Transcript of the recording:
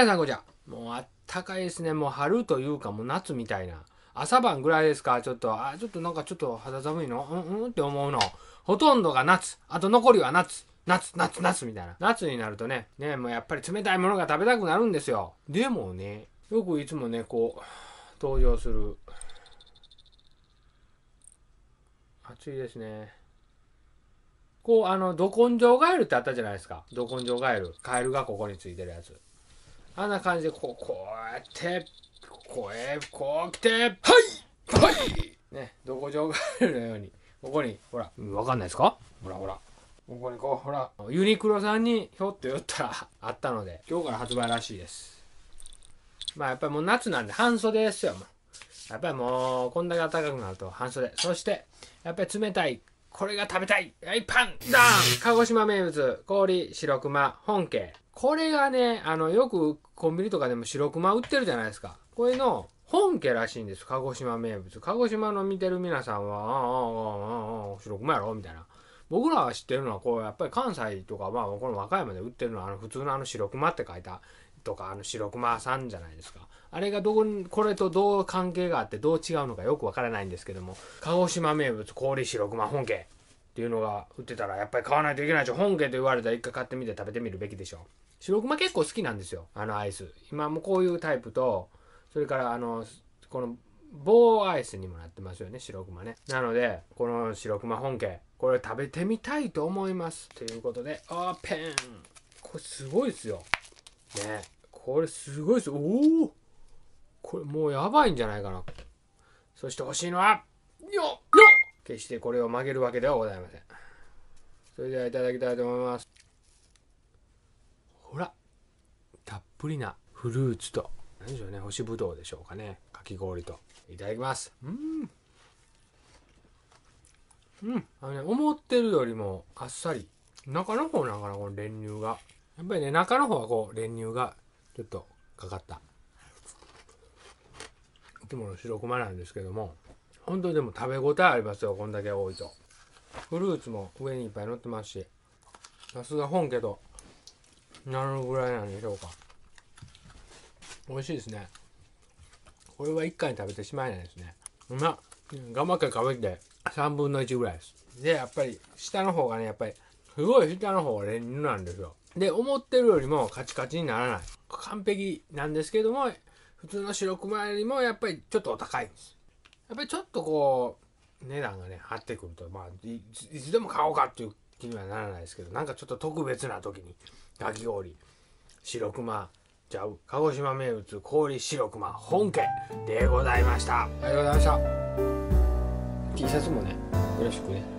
平さんこちゃん。もうあったかいですね。もう春というかもう夏みたいな。朝晩ぐらいですかちょっと、あ、ちょっとなんかちょっと肌寒いのうんうんって思うの。ほとんどが夏。あと残りは夏。夏、夏、夏みたいな。夏になるとね、ね、もうやっぱり冷たいものが食べたくなるんですよ。でもね、よくいつもね、こう、登場する。暑いですね。こう、あの、ど根性ガエルってあったじゃないですか。ど根性ガエル。カエルがここについてるやつ。あんな感じでこうこうやってこうえこう来てはいはいねどこ上がるのようにここにほらわかんないですかほらほらここにこうほらユニクロさんにひょっと寄ったらあったので今日から発売らしいですまあやっぱりもう夏なんで半袖ですよやっぱりもうこんだけ暖かくなると半袖そしてやっぱり冷たいこれが食べたいはいパンダーン鹿児島名物氷白熊本家これがね、あの、よくコンビニとかでも白熊売ってるじゃないですか。これの本家らしいんです。鹿児島名物。鹿児島の見てる皆さんは、ああ、ああ、ああ、白熊やろみたいな。僕らは知ってるのは、こう、やっぱり関西とか、まあ、この和歌山で売ってるのは、あの、普通のあの白熊って書いた、とか、あの、白熊さんじゃないですか。あれがどこに、これとどう関係があって、どう違うのかよくわからないんですけども、鹿児島名物、氷白熊本家。っていうのが売ってたらやっぱり買わないといけないでしょ本家と言われたら一回買ってみて食べてみるべきでしょ白熊結構好きなんですよあのアイス今もこういうタイプとそれからあのこの棒アイスにもなってますよね白熊ねなのでこの白熊本家これ食べてみたいと思いますということでオープンこれすごいですよねこれすごいですおおこれもうやばいんじゃないかなそして欲しいのは決してこれを曲げるわけではございませんそれではいただきたいと思いますほらたっぷりなフルーツと何でしょうね干しぶどうでしょうかねかき氷といただきますうんうんあのね思ってるよりもあっさり中の方なんかなこの練乳がやっぱりね中の方はこう練乳がちょっとかかったいつもの白熊なんですけども本当にでも食べ応えありますよこんだけ多いとフルーツも上にいっぱい乗ってますしさすが本家となるぐらいなんでしょうか美味しいですねこれは1回に食べてしまえないですねうまっ慢かカ食べて3分の1ぐらいですでやっぱり下の方がねやっぱりすごい下の方が練乳なんですよで思ってるよりもカチカチにならない完璧なんですけども普通の白熊よりもやっぱりちょっとお高いんですやっぱりちょっとこう値段がね張ってくるとまあいつでも買おうかっていう気にはならないですけどなんかちょっと特別な時にかき氷白熊じゃあ鹿児島名物氷白熊本家でございましたありがとうございました T シャツもねよろしくね